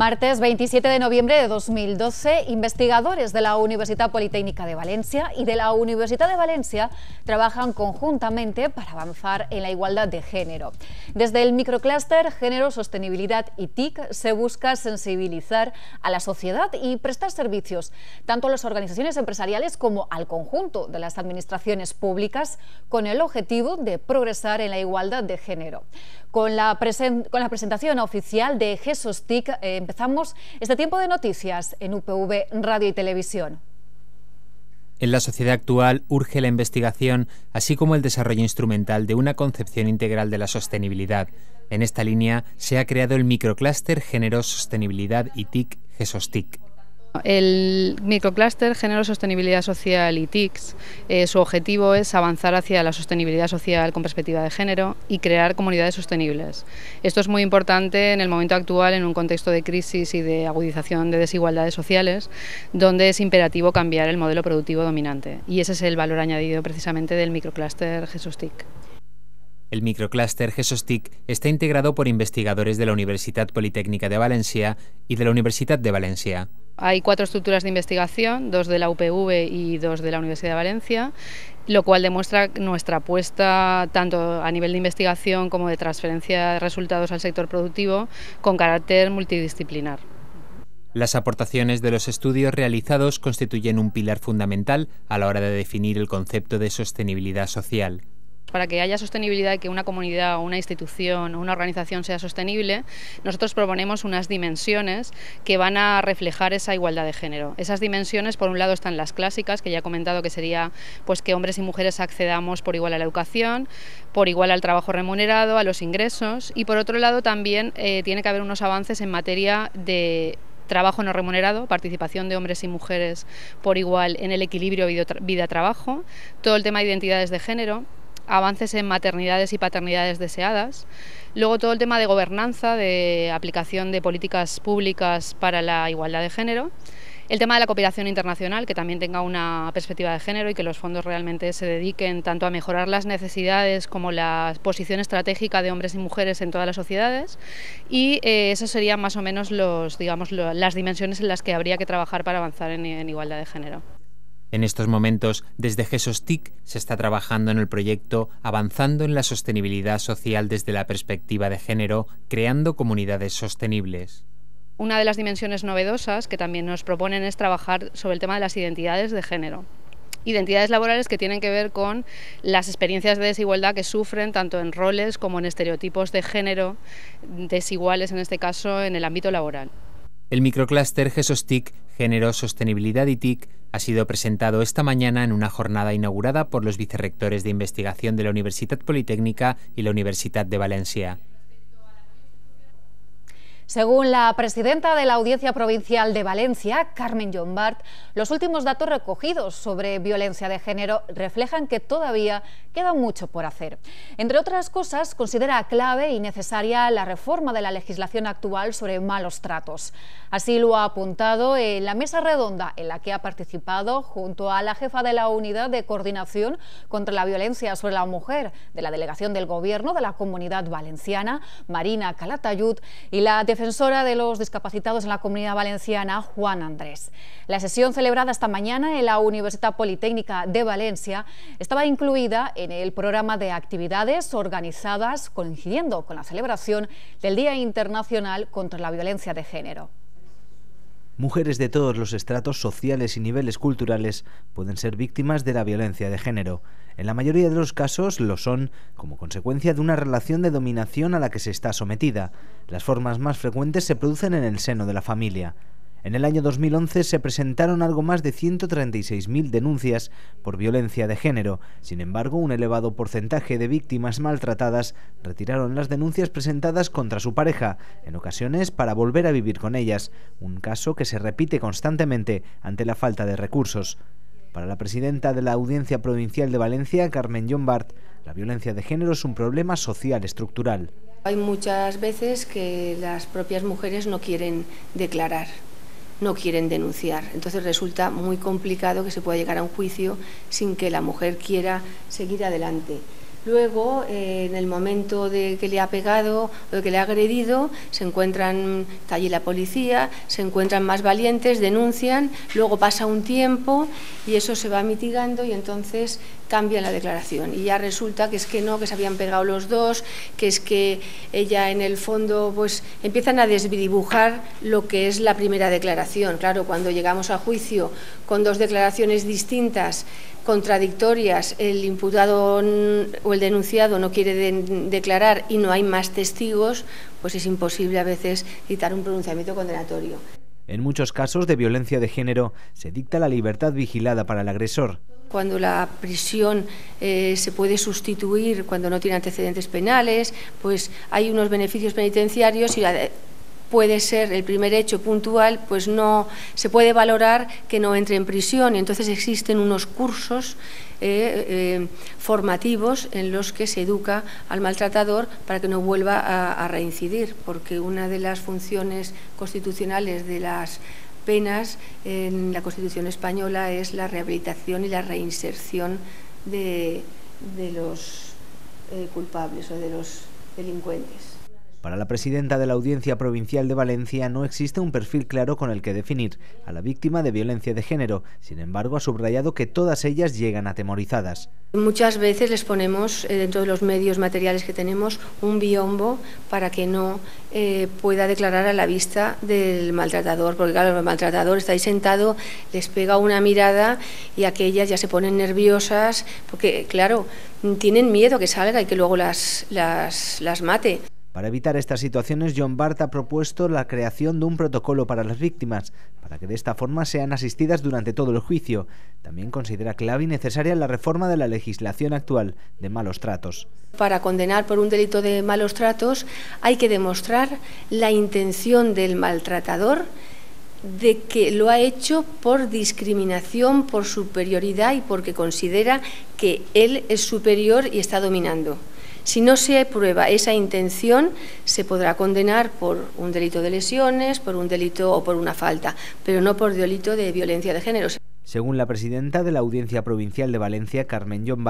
Martes 27 de noviembre de 2012, investigadores de la Universidad Politécnica de Valencia y de la Universidad de Valencia trabajan conjuntamente para avanzar en la igualdad de género. Desde el microclúster Género, Sostenibilidad y TIC se busca sensibilizar a la sociedad y prestar servicios tanto a las organizaciones empresariales como al conjunto de las administraciones públicas con el objetivo de progresar en la igualdad de género. Con la, presentación oficial de GESOSTIC TIC eh, empezamos este tiempo de noticias en UPV Radio y Televisión. En la sociedad actual urge la investigación, así como el desarrollo instrumental de una concepción integral de la sostenibilidad. En esta línea se ha creado el microclúster Género, Sostenibilidad y TIC, GESOSTIC. El microcluster Género, Sostenibilidad Social y TICS, eh, su objetivo es avanzar hacia la sostenibilidad social con perspectiva de género y crear comunidades sostenibles. Esto es muy importante en el momento actual, en un contexto de crisis y de agudización de desigualdades sociales, donde es imperativo cambiar el modelo productivo dominante. Y ese es el valor añadido precisamente del microcluster Jesús TIC. El microclúster TIC está integrado por investigadores de la Universidad Politécnica de Valencia y de la Universidad de Valencia. Hay cuatro estructuras de investigación, dos de la UPV y dos de la Universidad de Valencia, lo cual demuestra nuestra apuesta tanto a nivel de investigación como de transferencia de resultados al sector productivo con carácter multidisciplinar. Las aportaciones de los estudios realizados constituyen un pilar fundamental a la hora de definir el concepto de sostenibilidad social para que haya sostenibilidad y que una comunidad o una institución o una organización sea sostenible, nosotros proponemos unas dimensiones que van a reflejar esa igualdad de género. Esas dimensiones, por un lado, están las clásicas, que ya he comentado que sería pues, que hombres y mujeres accedamos por igual a la educación, por igual al trabajo remunerado, a los ingresos, y por otro lado también eh, tiene que haber unos avances en materia de trabajo no remunerado, participación de hombres y mujeres por igual en el equilibrio vida-trabajo, todo el tema de identidades de género, avances en maternidades y paternidades deseadas. Luego todo el tema de gobernanza, de aplicación de políticas públicas para la igualdad de género. El tema de la cooperación internacional, que también tenga una perspectiva de género y que los fondos realmente se dediquen tanto a mejorar las necesidades como la posición estratégica de hombres y mujeres en todas las sociedades. Y eh, esas serían más o menos los, digamos, las dimensiones en las que habría que trabajar para avanzar en igualdad de género. En estos momentos, desde GESOSTIC se está trabajando en el proyecto Avanzando en la Sostenibilidad Social desde la perspectiva de género, creando comunidades sostenibles. Una de las dimensiones novedosas que también nos proponen es trabajar sobre el tema de las identidades de género identidades laborales que tienen que ver con las experiencias de desigualdad que sufren tanto en roles como en estereotipos de género desiguales, en este caso en el ámbito laboral. El microclúster tic Género, Sostenibilidad y TIC, ha sido presentado esta mañana en una jornada inaugurada por los vicerrectores de investigación de la Universidad Politécnica y la Universidad de Valencia. Según la presidenta de la Audiencia Provincial de Valencia, Carmen Llombart, los últimos datos recogidos sobre violencia de género reflejan que todavía queda mucho por hacer. Entre otras cosas, considera clave y necesaria la reforma de la legislación actual sobre malos tratos. Así lo ha apuntado en la mesa redonda en la que ha participado junto a la jefa de la Unidad de Coordinación contra la Violencia sobre la Mujer de la Delegación del Gobierno de la Comunidad Valenciana, Marina Calatayud, y la defensora de los discapacitados en la comunidad valenciana, Juan Andrés. La sesión celebrada esta mañana en la Universidad Politécnica de Valencia estaba incluida en el programa de actividades organizadas coincidiendo con la celebración del Día Internacional contra la Violencia de Género mujeres de todos los estratos sociales y niveles culturales pueden ser víctimas de la violencia de género. En la mayoría de los casos lo son como consecuencia de una relación de dominación a la que se está sometida. Las formas más frecuentes se producen en el seno de la familia. En el año 2011 se presentaron algo más de 136.000 denuncias por violencia de género. Sin embargo, un elevado porcentaje de víctimas maltratadas retiraron las denuncias presentadas contra su pareja, en ocasiones para volver a vivir con ellas, un caso que se repite constantemente ante la falta de recursos. Para la presidenta de la Audiencia Provincial de Valencia, Carmen John la violencia de género es un problema social estructural. Hay muchas veces que las propias mujeres no quieren declarar no quieren denunciar. Entonces resulta muy complicado que se pueda llegar a un juicio sin que la mujer quiera seguir adelante. Luego, eh, en el momento de que le ha pegado o de que le ha agredido, se encuentran, está allí la policía, se encuentran más valientes, denuncian, luego pasa un tiempo y eso se va mitigando y entonces cambia la declaración y ya resulta que es que no, que se habían pegado los dos, que es que ella en el fondo, pues empiezan a desdibujar lo que es la primera declaración. Claro, cuando llegamos a juicio con dos declaraciones distintas, contradictorias, el imputado o el denunciado no quiere declarar y no hay más testigos, pues es imposible a veces citar un pronunciamiento condenatorio. En muchos casos de violencia de género se dicta la libertad vigilada para el agresor, cuando la prisión eh, se puede sustituir cuando no tiene antecedentes penales, pues hay unos beneficios penitenciarios y eh, puede ser el primer hecho puntual, pues no se puede valorar que no entre en prisión. Entonces existen unos cursos eh, formativos en los que se educa al maltratador para que no vuelva a reincidir, porque una de las funciones constitucionales de las penas en la Constitución española es la rehabilitación y la reinserción de, los eh, culpables o de los delincuentes. Para la presidenta de la Audiencia Provincial de Valencia no existe un perfil claro con el que definir a la víctima de violencia de género. Sin embargo, ha subrayado que todas ellas llegan atemorizadas. Muchas veces les ponemos eh, dentro de los medios materiales que tenemos un biombo para que no eh, pueda declarar a la vista del maltratador, porque claro, el maltratador está ahí sentado, les pega una mirada y aquellas ya se ponen nerviosas, porque claro, tienen miedo que salga y que luego las, las mate. Para evitar estas situaciones, John Bart ha propuesto la creación de un protocolo para las víctimas, para que de esta forma sean asistidas durante todo el juicio. También considera clave y necesaria la reforma de la legislación actual de malos tratos. Para condenar por un delito de malos tratos hay que demostrar la intención del maltratador de que lo ha hecho por discriminación, por superioridad y porque considera que él es superior y está dominando. Si no se prueba esa intención, se podrá condenar por un delito de lesiones, por un delito o por una falta, pero no por delito de violencia de género. Según la presidenta de la Audiencia Provincial de Valencia, Carmen John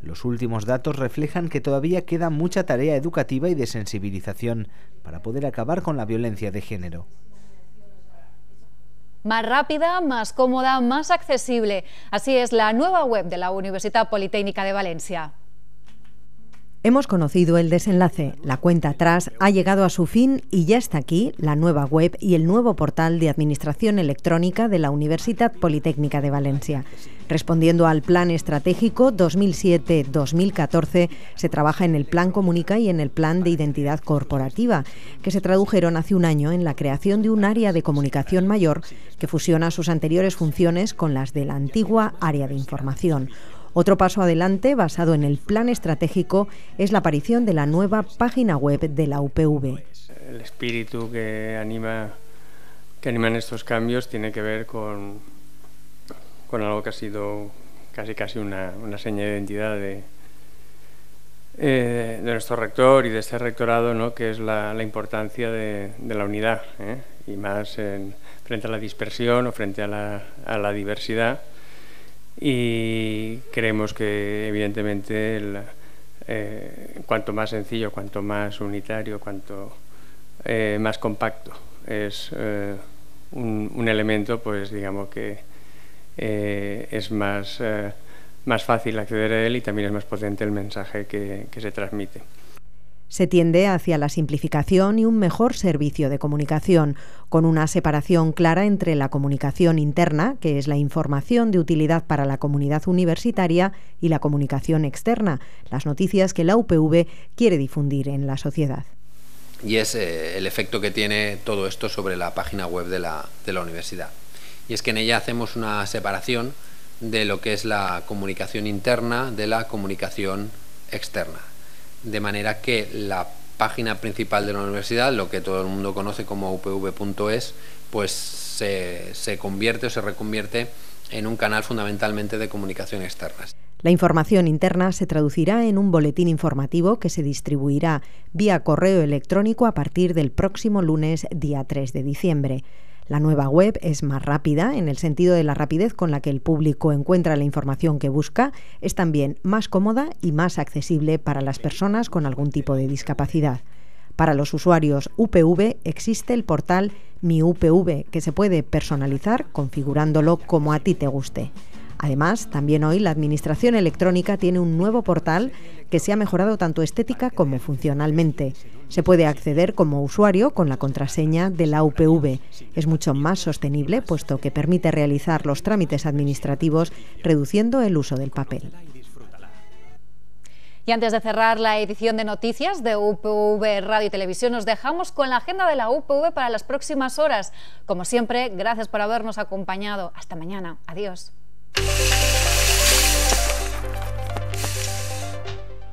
los últimos datos reflejan que todavía queda mucha tarea educativa y de sensibilización para poder acabar con la violencia de género. Más rápida, más cómoda, más accesible. Así es la nueva web de la Universidad Politécnica de Valencia. Hemos conocido el desenlace. La cuenta atrás ha llegado a su fin y ya está aquí la nueva web y el nuevo portal de administración electrónica de la Universidad Politécnica de Valencia. Respondiendo al Plan Estratégico 2007-2014, se trabaja en el Plan Comunica y en el Plan de Identidad Corporativa, que se tradujeron hace un año en la creación de un área de comunicación mayor que fusiona sus anteriores funciones con las de la antigua área de información otro paso adelante, basado en el plan estratégico, es la aparición de la nueva página web de la UPV. El espíritu que anima que animan estos cambios tiene que ver con, algo que ha sido casi casi una, una seña de identidad de, eh, nuestro rector y de este rectorado, ¿no? que es la, importancia de, la unidad, ¿eh? y más frente a la dispersión o frente a la diversidad y creemos que evidentemente eh, cuanto más sencillo, cuanto más unitario, cuanto eh, más compacto es eh, un, elemento, pues digamos que es más, fácil acceder a él y también es más potente el mensaje que se transmite. Se tiende hacia la simplificación y un mejor servicio de comunicación, con una separación clara entre la comunicación interna, que es la información de utilidad para la comunidad universitaria, y la comunicación externa, las noticias que la UPV quiere difundir en la sociedad y es eh, el efecto que tiene todo esto sobre la página web de la, universidad. Y es que en ella hacemos una separación de lo que es la comunicación interna de la comunicación externa de manera que la página principal de la universidad, lo que todo el mundo conoce como upv.es, pues se, se convierte o se reconvierte en un canal fundamentalmente de comunicación externa. La información interna se traducirá en un boletín informativo que se distribuirá vía correo electrónico a partir del próximo lunes, día 3 de diciembre. La nueva web es más rápida en el sentido de la rapidez con la que el público encuentra la información que busca, es también más cómoda y más accesible para las personas con algún tipo de discapacidad. Para los usuarios UPV existe el portal Mi UPV que se puede personalizar configurándolo como a ti te guste. Además, también hoy la Administración Electrónica tiene un nuevo portal que se ha mejorado tanto estética como funcionalmente. Se puede acceder como usuario con la contraseña de la UPV. Es mucho más sostenible puesto que permite realizar los trámites administrativos reduciendo el uso del papel. Y antes de cerrar la edición de noticias de UPV Radio y Televisión, nos dejamos con la agenda de la UPV para las próximas horas. Como siempre, gracias por habernos acompañado. Hasta mañana. Adiós.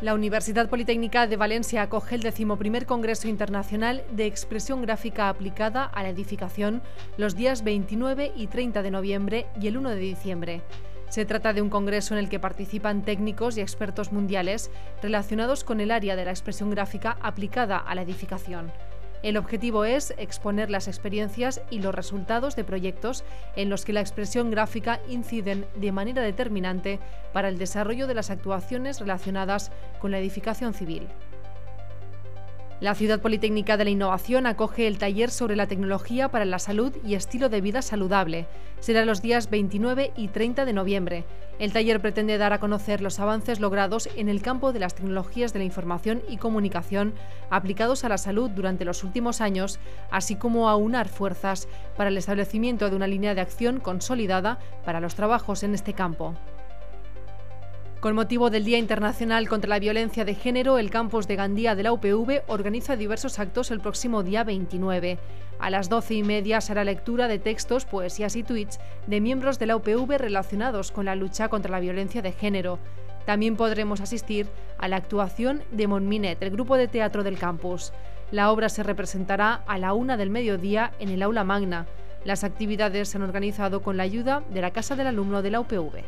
La Universidad Politécnica de Valencia acoge el decimoprimer Congreso Internacional de Expresión Gráfica Aplicada a la Edificación los días 29 y 30 de noviembre y el 1 de diciembre. Se trata de un congreso en el que participan técnicos y expertos mundiales relacionados con el área de la expresión gráfica aplicada a la edificación. El objetivo es exponer las experiencias y los resultados de proyectos en los que la expresión gráfica inciden de manera determinante para el desarrollo de las actuaciones relacionadas con la edificación civil. La Ciudad Politécnica de la Innovación acoge el taller sobre la tecnología para la salud y estilo de vida saludable. Será los días 29 y 30 de noviembre. El taller pretende dar a conocer los avances logrados en el campo de las tecnologías de la información y comunicación aplicados a la salud durante los últimos años, así como aunar fuerzas para el establecimiento de una línea de acción consolidada para los trabajos en este campo. Con motivo del Día Internacional contra la Violencia de Género, el campus de Gandía de la UPV organiza diversos actos el próximo día 29. A las doce y media será lectura de textos, poesías y tweets de miembros de la UPV relacionados con la lucha contra la violencia de género. También podremos asistir a la actuación de Monminet, el grupo de teatro del campus. La obra se representará a la una del mediodía en el aula magna. Las actividades se han organizado con la ayuda de la Casa del Alumno de la UPV.